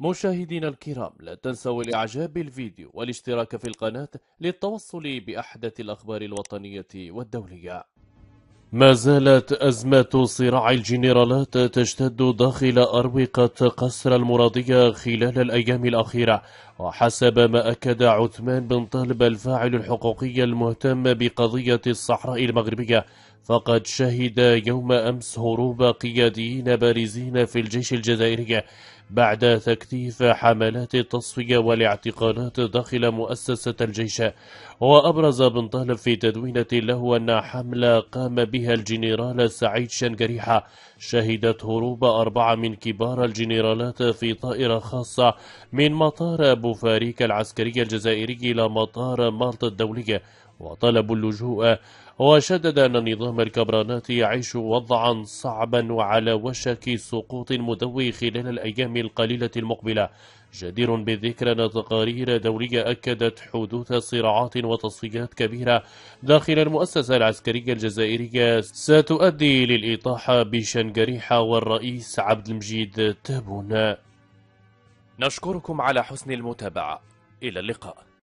مشاهدينا الكرام لا تنسوا الاعجاب بالفيديو والاشتراك في القناة للتوصل بأحدث الأخبار الوطنية والدولية ما زالت أزمة صراع الجنرالات تشتد داخل أروقة قصر المراضية خلال الأيام الأخيرة وحسب ما أكد عثمان بن طالب الفاعل الحقوقي المهتم بقضية الصحراء المغربية فقد شهد يوم أمس هروب قياديين بارزين في الجيش الجزائري بعد تكثيف حملات التصفية والاعتقالات داخل مؤسسة الجيش وأبرز بن طالب في تدوينة له أن حملة قام بها الجنرال سعيد شنقريحة شهدت هروب أربعة من كبار الجنرالات في طائرة خاصة من مطار بوفاريك العسكري الجزائري إلى مطار مالطا الدولي وطلبوا اللجوء وشدد أن نظام الكبرانات يعيش وضعا صعبا وعلى وشك سقوط مدوي خلال الأيام القليلة المقبلة جدير بالذكر أن تقارير دولية أكدت حدوث صراعات وتصفيات كبيرة داخل المؤسسة العسكرية الجزائرية ستؤدي للإطاحة بشنجريحة والرئيس عبد المجيد تابون نشكركم على حسن المتابعة إلى اللقاء